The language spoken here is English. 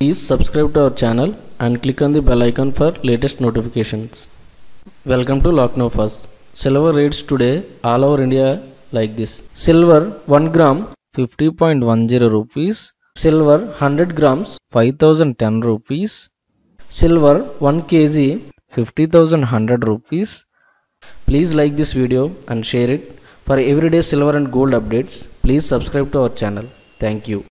Please subscribe to our channel and click on the bell icon for latest notifications. Welcome to Lucknow Silver rates today all over India like this. Silver 1 gram 50.10 rupees. Silver 100 grams 5010 rupees. Silver 1 kg 50,100 rupees. Please like this video and share it. For everyday silver and gold updates, please subscribe to our channel. Thank you.